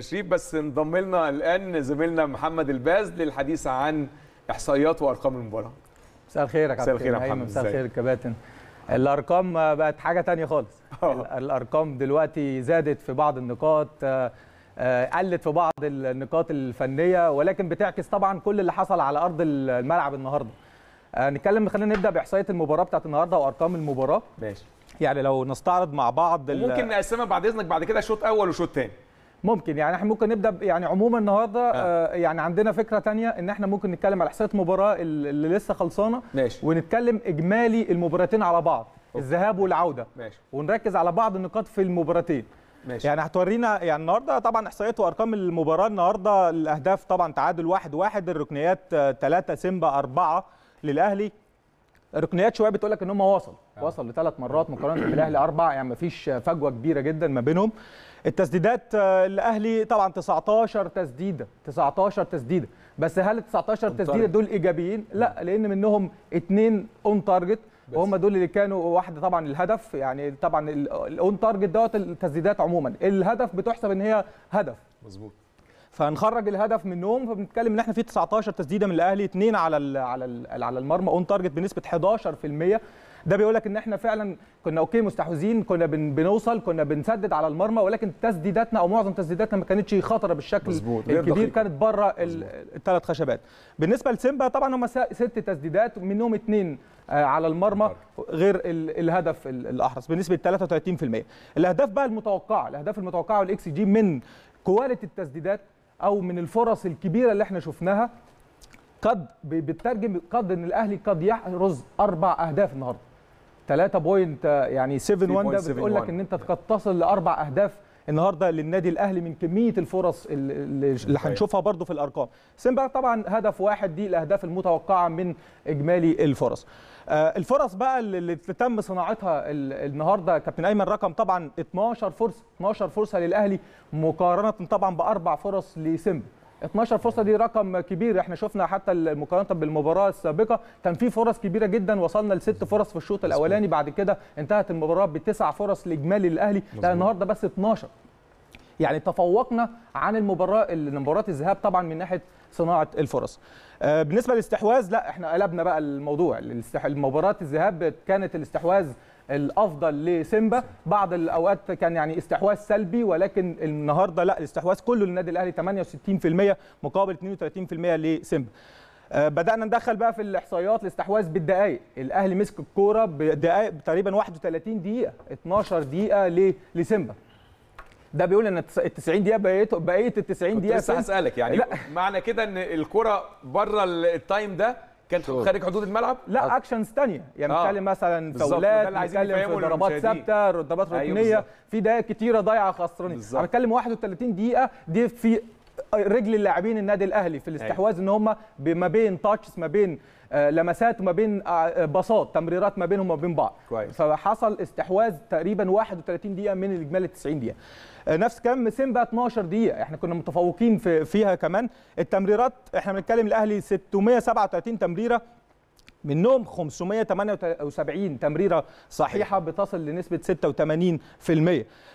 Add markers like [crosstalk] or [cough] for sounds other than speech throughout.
شريف بس انضم لنا الان زميلنا محمد الباز للحديث عن احصائيات وارقام المباراه مساء الخير يا كابتن مساء الخير يا محمد مساء الخير كباتن الارقام بقت حاجه ثانيه خالص آه. الارقام دلوقتي زادت في بعض النقاط آه، آه، قلت في بعض النقاط الفنيه ولكن بتعكس طبعا كل اللي حصل على ارض الملعب النهارده نتكلم خلينا نبدا باحصائيه المباراه بتاعت النهارده وارقام المباراه ماشي يعني لو نستعرض مع بعض ممكن نقسمها بعد اذنك بعد كده شوط اول وشوط ثاني ممكن يعني احنا ممكن نبدا يعني عموما النهارده آه. آه. يعني عندنا فكره تانية ان احنا ممكن نتكلم على احصائيات المباراه اللي لسه خلصانه ماشي. ونتكلم اجمالي المباراتين على بعض أوكي. الذهاب والعوده ماشي. ونركز على بعض النقاط في المباراتين ماشي. يعني هتورينا يعني النهارده طبعا احصائيات وارقام المباراه النهارده الاهداف طبعا تعادل 1-1 واحد واحد الركنيات 3 آه، سيمبا 4 للاهلي ركنيات شويه بتقول لك ان هم وصل آه. وصل لثلاث مرات مقارنه بالاهلي اربع يعني مفيش فجوه كبيره جدا ما بينهم التسديدات آه، الاهلي طبعا 19 تسديده 19 تسديده بس هل ال 19 تسديده دول ايجابيين؟ لا لان منهم اثنين اون تارجت وهم دول اللي كانوا واحده طبعا الهدف يعني طبعا الاون تارجت دوت التسديدات عموما الهدف بتحسب ان هي هدف مظبوط فنخرج الهدف منهم فبنتكلم ان احنا في 19 تسديده من الاهلي اثنين على الـ على الـ على المرمى اون تارجت بنسبه 11% ده بيقول لك ان احنا فعلا كنا اوكي مستحوذين كنا بن بنوصل كنا بنسدد على المرمى ولكن تسديداتنا او معظم تسديداتنا ما كانتش خطره بالشكل مزبوط. الكبير كانت بره الثلاث خشبات بالنسبه لسيمبا طبعا هم ست تسديدات منهم اثنين آه، على المرمى غير الهدف الاحرص بنسبه 33% الاهداف بقى المتوقعه الاهداف المتوقعه والاكس جي من كواليتي التسديدات او من الفرص الكبيره اللي احنا شفناها قد بتترجم قد ان الاهلي قد يحرز اربع اهداف النهارده 3 بوينت يعني 7 1 ده بتقول لك ان انت قد تصل لاربع اهداف النهارده للنادي الاهلي من كميه الفرص اللي هنشوفها برده في الارقام سيمبا طبعا هدف واحد دي الاهداف المتوقعه من اجمالي الفرص آه، الفرص بقى اللي تم صناعتها النهارده كابتن ايمن رقم طبعا 12 فرصه 12 فرصه للاهلي مقارنه طبعا باربع فرص لسيمبا 12 فرصه دي رقم كبير احنا شفنا حتى مقارنه بالمباراه السابقه كان في فرص كبيره جدا وصلنا لست فرص في الشوط الاولاني بعد كده انتهت المباراه بتسع فرص لاجمالي للاهلي لا النهارده بس 12 يعني تفوقنا عن المباراه مباراه الذهاب طبعا من ناحيه صناعه الفرص آه، بالنسبه للاستحواذ لا احنا قلبنا بقى الموضوع مباراه الذهاب كانت الاستحواذ الافضل لسيمبا بعض الاوقات كان يعني استحواذ سلبي ولكن النهارده لا الاستحواذ كله للنادي الاهلي 68% مقابل 32% لسيمبا آه، بدانا ندخل بقى في الاحصائيات الاستحواذ بالدقائق الاهلي مسك الكوره بدقائق تقريبا 31 دقيقه 12 دقيقه لسيمبا ده بيقول ان ال 90 دقيقه بقيت بقيه ال 90 دقيقه بس هسالك يعني لا. معنى كده ان الكره بره التايم ده كان خارج حدود الملعب لا اكشنز ثانيه يعني بنتكلم آه. مثلا فاولات بنتكلم في ضربات ثابته ضربات أيوه، ركنيه أيوة في دقائق كتيره ضايعه خسرانين انا بتكلم 31 دقيقه دي في رجل اللاعبين النادي الاهلي في أيوه. الاستحواذ ان هم ما بين تاتشز ما بين آه، لمسات وما بين آه، آه، باصات تمريرات ما بينهم وما بين بعض كويس. فحصل استحواذ تقريبا 31 دقيقه من الاجمالي 90 دقيقه نفس كم سيمبا 12 دقيقه احنا كنا متفوقين في فيها كمان التمريرات احنا بنتكلم الاهلي 637 تمريره منهم 578 تمريره صحيحه بتصل لنسبه 86%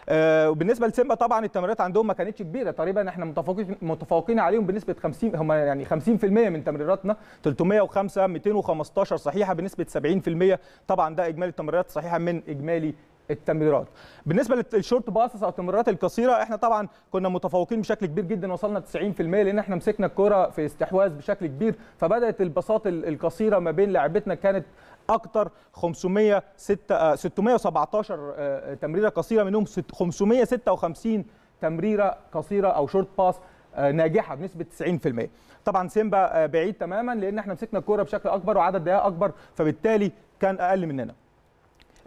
آه، وبالنسبه لسيمبا طبعا التمريرات عندهم ما كانتش كبيره تقريبا احنا متفوقين متفوقين عليهم بنسبه 50 هم يعني 50% من تمريراتنا 305 215 صحيحه بنسبه 70% طبعا ده اجمالي التمريرات الصحيحه من اجمالي التمريرات بالنسبه للشورت باسس او التمريرات القصيره احنا طبعا كنا متفوقين بشكل كبير جدا وصلنا 90% لان احنا مسكنا الكره في استحواذ بشكل كبير فبدات الباصات القصيره ما بين لاعبتنا كانت اكتر 500 617 آه، آه، تمريره قصيره منهم 556 تمريره قصيره او شورت باس آه، ناجحه بنسبه 90% طبعا سيمبا بعيد تماما لان احنا مسكنا الكوره بشكل اكبر وعدد دقائق اكبر فبالتالي كان اقل مننا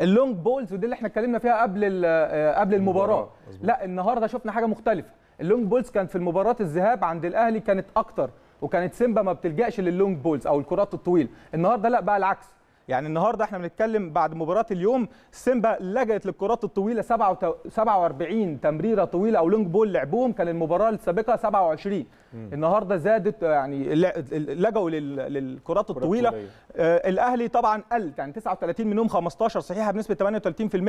اللونج بولز ودي اللي احنا اتكلمنا فيها قبل آه، قبل المباراه لا النهارده شفنا حاجه مختلفه اللونج بولز كانت في المباراه الذهاب عند الاهلي كانت اكتر وكانت سيمبا ما بتلجاش لللونج بولز او الكرات الطويله النهارده لا بقى العكس يعني النهارده احنا بنتكلم بعد مباراه اليوم سيمبا لجأت للكرات الطويله 47 تمريره طويله او لونج بول لعبوهم كان المباراه السابقه 27 مم. النهارده زادت آه، يعني لجوا للكرات الطويله آه الاهلي طبعا قلت يعني 39 منهم 15 صحيحه بنسبه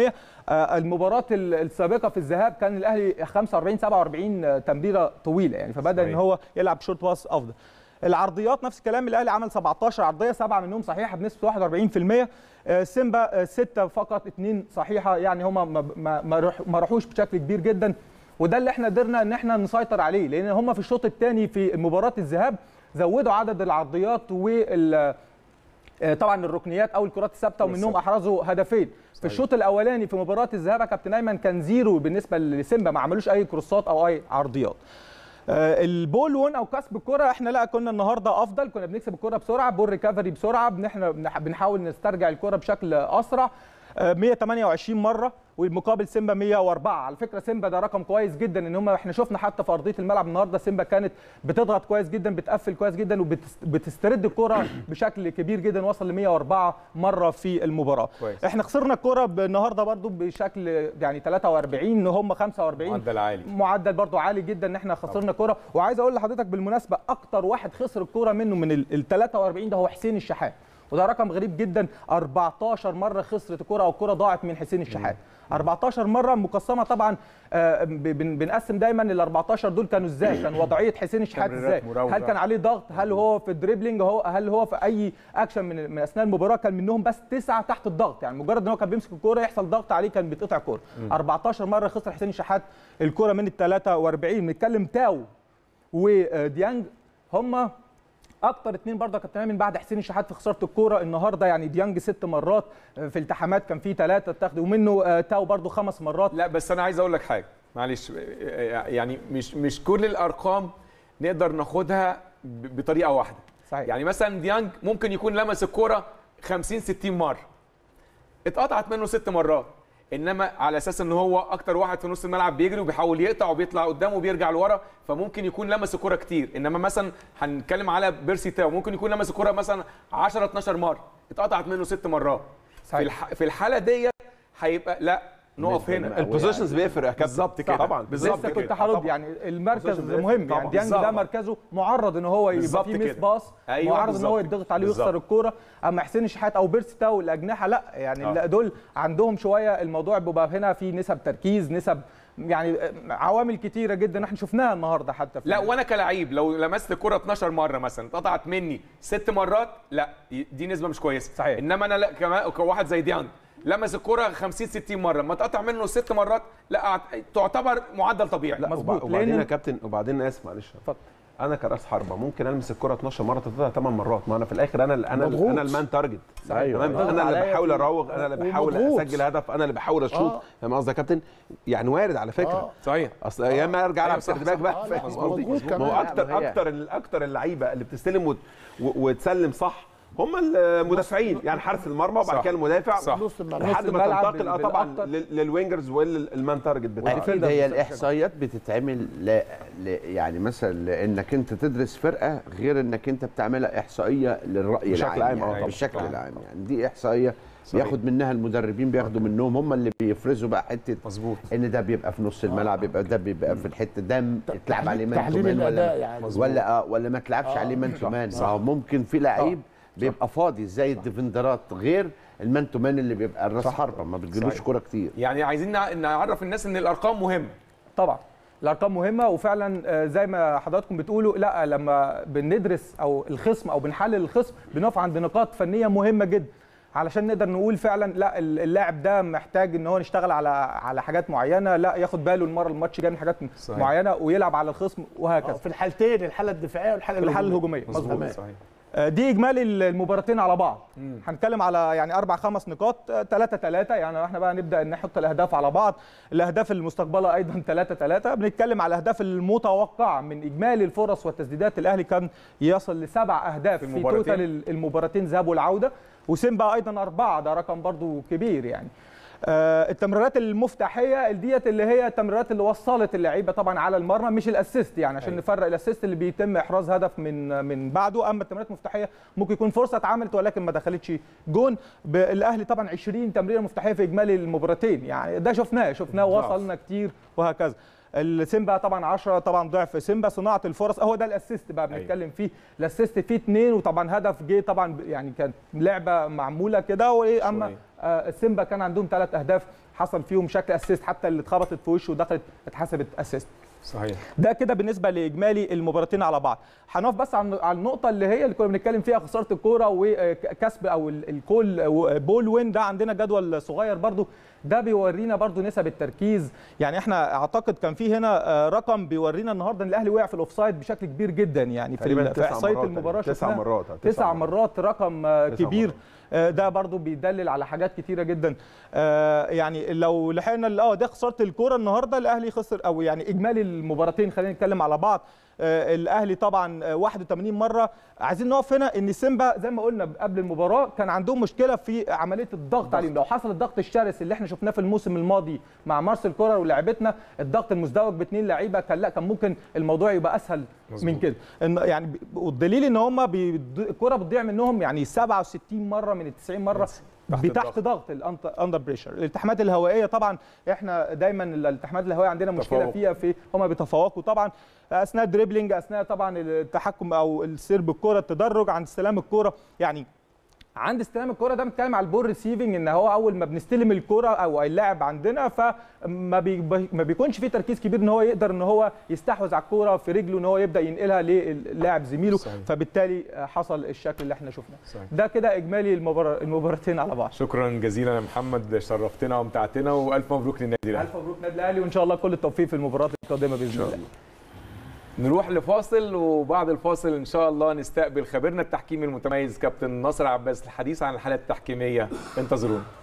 38% آه المباراه السابقه في الذهاب كان الاهلي 45 47 آه، تمريره طويله يعني فبدا ان هو يلعب شورت باس افضل العرضيات نفس الكلام الاهلي عمل 17 عرضيه سبعه منهم صحيحه بنسبه 41% آه، سيمبا آه، سته فقط اثنين صحيحه يعني هم ما ما ما راحوش بشكل كبير جدا وده اللي احنا قدرنا ان احنا نسيطر عليه لان هم في الشوط الثاني في مباراه الذهاب زودوا عدد العرضيات وال آه، طبعا الركنيات او الكرات الثابته ومنهم احرزوا هدفين في الشوط الاولاني في مباراه الذهاب كابتن ايمن كان زيرو بالنسبه لسيمبا ما عملوش اي كروسات او اي عرضيات آه، البول وون او كسب الكره احنا لا كنا النهارده افضل كنا بنكسب الكره بسرعه بول ريكفري بسرعه احنا بنحاول نسترجع الكره بشكل اسرع 128 آه، مره ومقابل سيمبا 104 على فكره سيمبا ده رقم كويس جدا ان هم احنا شفنا حتى في ارضيه الملعب النهارده سيمبا كانت بتضغط كويس جدا بتقفل كويس جدا وبتسترد الكره [coughs] بشكل كبير جدا وصل ل 104 مره في المباراه كويس. احنا خسرنا الكره النهارده برده بشكل يعني 43 هم 45 معدل عالي معدل برده عالي جدا ان احنا خسرنا كره وعايز اقول لحضرتك بالمناسبه اكتر واحد خسر الكره منه من ال 43 ده هو حسين الشحات وده رقم غريب جدا 14 مره خسرت الكره او الكره ضاعت من حسين الشحات 14 مره مقسمه طبعا آه، بنقسم دايما ال 14 دول كانوا ازاي [coughs] كان وضعيه حسين الشحات ازاي هل كان عليه ضغط هل هو في الدريبلينج هو هل هو في اي اكشن من, من اثناء المباراه كان منهم بس تسعه تحت الضغط يعني مجرد ان هو كان بيمسك الكوره يحصل ضغط عليه كان بيتقطع كوره 14 مره خسر حسين الشحات الكوره من ال 43 بنتكلم تاو وديانج آه، هم اكتر اثنين برضه يا كابتن من بعد حسين الشحات في خساره الكوره النهارده يعني ديانج ست مرات آه، في التحامات كان في ثلاثه اتاخدوا ومنه آه، تاو برضه خمس مرات لا بس انا عايز اقول لك حاجه معلش آه، يعني مش مش كل الارقام نقدر ناخدها بطريقه واحده صحيح. يعني مثلا ديانج ممكن يكون لمس الكوره 50 60 مره اتقطعت منه ست مرات انما على اساس ان هو اكتر واحد في نص الملعب بيجري وبيحاول يقطع وبيطلع قدام وبيرجع لورا فممكن يكون لمس الكره كتير انما مثلا هنتكلم على بيرسي تاو ممكن يكون لمس الكره مثلا 10 12 مره اتقطعت منه ست مرات صحيح. في الحاله ديت هيبقى لا نقف هنا البوزيشنز بيفرق يا كابتن بالظبط كده طبعا بالظبط كده كنت هرد يعني المركز مهم طبعًا. يعني ديانج ده مركزه معرض ان هو يبقى فيه ميس باص أيوة معرض ان هو يتضغط عليه ويخسر الكوره اما حسين الشحات او بيرسي تاو الاجنحه لا يعني آه. دول عندهم شويه الموضوع بيبقى هنا في نسب تركيز نسب يعني عوامل كتيره جدا احنا شفناها النهارده حتى في لا وانا كلاعب لو لمست كره 12 مره مثلا اتقطعت مني ست مرات لا دي نسبه مش كويسه صحيح انما انا لا كواحد زي ديانج لمس الكره 50 60 مره ما تقطع منه ست مرات لا تعتبر معدل طبيعي لا مظبوط وبعدين يا كابتن وبعدين اسف معلش اتفضل انا كراس حربه ممكن المس الكره 12 مره تطلع 8 مرات ما انا في الاخر انا انا مضغوط. انا المان تارجت أيوة. تمام أيوة. انا اللي بحاول اراوغ انا اللي بحاول اسجل هدف انا اللي بحاول اشوط آه. فاهم قصدي يا كابتن يعني وارد على فكره آه. صحيح اصل يا اما ارجع العب أيوة سيرد باك بقى آه، فاهم قصدي ما هو اكتر اكتر اكتر اللعيبه اللي بتستلم وتسلم صح هم المدافعين يعني حارس المرمى وبعد كده المدافع صح. لحد ما تنتقل طبعا للوينجرز والمان تارجت بتاعك اكيد هي الاحصائيات بتتعمل ل... ل... يعني مثلا لانك انت تدرس فرقه غير انك انت بتعملها احصائيه للراي بشكل العام يعني آه، بشكل العام آه. يعني دي احصائيه صحيح. منها المدربين بياخدوا منهم هم اللي بيفرزوا بقى حته مظبوط ان ده بيبقى في نص الملعب يبقى ده بيبقى في الحته ده اتلعب عليه مان تو مان ولا يعني ولا اه ولا ما تلعبش آه. عليه مان تو مان ممكن في لعيب آه. بيبقى فاضي زي الديفندرات غير المان تو مان اللي بيبقى الراس حربه ما بتجيلوش كوره كتير يعني عايزين نعرف الناس ان الارقام مهمه طبعا الارقام مهمه وفعلا آه، زي ما حضراتكم بتقولوا لا لما بندرس او الخصم او بنحلل الخصم بنقف عند نقاط فنيه مهمه جدا علشان نقدر نقول فعلا لا اللاعب ده محتاج ان هو نشتغل على على حاجات معينه لا ياخد باله المره الماتش جاي من حاجات صحيح. معينه ويلعب على الخصم وهكذا أه، في الحالتين الحاله الدفاعيه والحاله الهجوميه الهجوميه مظبوط صحيح آه، دي اجمالي المباراتين على بعض هنتكلم على يعني اربع خمس نقاط 3 آه، 3 يعني احنا بقى نبدا نحط الاهداف على بعض الاهداف المستقبله ايضا 3 3 بنتكلم على الاهداف المتوقعه من اجمالي الفرص والتسديدات الاهلي كان يصل لسبع اهداف في, في توتال المباراتين ذهاب والعوده وسيمبا ايضا اربعه ده رقم برضو كبير يعني آه، التمريرات المفتاحيه ديت اللي هي التمريرات اللي وصلت اللعيبه طبعا على المرمى مش الاسيست يعني عشان أيه. نفرق الاسيست اللي بيتم احراز هدف من من بعده اما التمريرات المفتاحيه ممكن يكون فرصه اتعملت ولكن ما دخلتش جون الاهلي طبعا 20 تمريره مفتاحيه في اجمالي المباراتين يعني ده شفناه شفناه وصلنا كتير وهكذا السيمبا طبعا 10 طبعا ضعف سيمبا صناعه الفرص هو ده الاسيست بقى أيوه. بنتكلم فيه الاسيست فيه اثنين وطبعا هدف جه طبعا يعني كانت لعبه معموله كده وايه اما آه، سيمبا كان عندهم ثلاث اهداف حصل فيهم شكل اسيست حتى اللي اتخبطت في وشه ودخلت اتحسبت اسيست صحيح ده كده بالنسبه لاجمالي المباراتين على بعض هنقف بس على النقطه اللي هي اللي كنا بنتكلم فيها خساره الكوره وكسب او الكول بول وين ده عندنا جدول صغير برضو ده بيورينا برضو نسب التركيز يعني احنا اعتقد كان في هنا آه، رقم بيورينا النهارده ان الاهلي وقع في الاوفسايد بشكل كبير جدا يعني في, في احصائيه المباراه تسع مرات آه، تسع مرات رقم آه، كبير مرات. ده برضو بيدلل على حاجات كتيره جدا يعني لو لحقنا اه ده خساره الكوره النهارده الاهلي خسر او يعني اجمالي المباراتين خلينا نتكلم على بعض آه، الاهلي طبعا 81 آه، مره عايزين نقف هنا ان سيمبا زي ما قلنا قبل المباراه كان عندهم مشكله في عمليه الضغط عليهم لو حصل الضغط الشرس اللي احنا شفناه في الموسم الماضي مع مارسيل كولر ولاعيبتنا الضغط المزدوج باثنين لعيبه كان لا كان ممكن الموضوع يبقى اسهل مزبوط. من كده ان يعني والدليل ان هم الكره بتضيع منهم يعني 67 مره من 90 مره تحت, ضغط الاندر بريشر الالتحامات الهوائيه طبعا احنا دايما الالتحامات الهوائيه عندنا مشكله تفوق. فيها في هما بيتفوقوا طبعا اثناء دريبلينج اثناء طبعا التحكم او السير بالكره التدرج عند استلام الكره يعني عند استلام الكره ده بنتكلم على البول ريسيفنج ان هو اول ما بنستلم الكره او اللاعب عندنا فما بي ما بيكونش فيه تركيز كبير ان هو يقدر ان هو يستحوذ على الكره في رجله ان هو يبدا ينقلها للاعب زميله صحيح. فبالتالي حصل الشكل اللي احنا شفناه ده كده اجمالي المباراتين على بعض شكرا جزيلا يا محمد شرفتنا ومتعتنا والف مبروك للنادي الاهلي الف مبروك للنادي الاهلي وان شاء الله كل التوفيق في المباريات القادمه باذن الله نروح لفاصل وبعد الفاصل ان شاء الله نستقبل خبيرنا التحكيمي المتميز كابتن ناصر عباس الحديث عن الحاله التحكيميه انتظرونا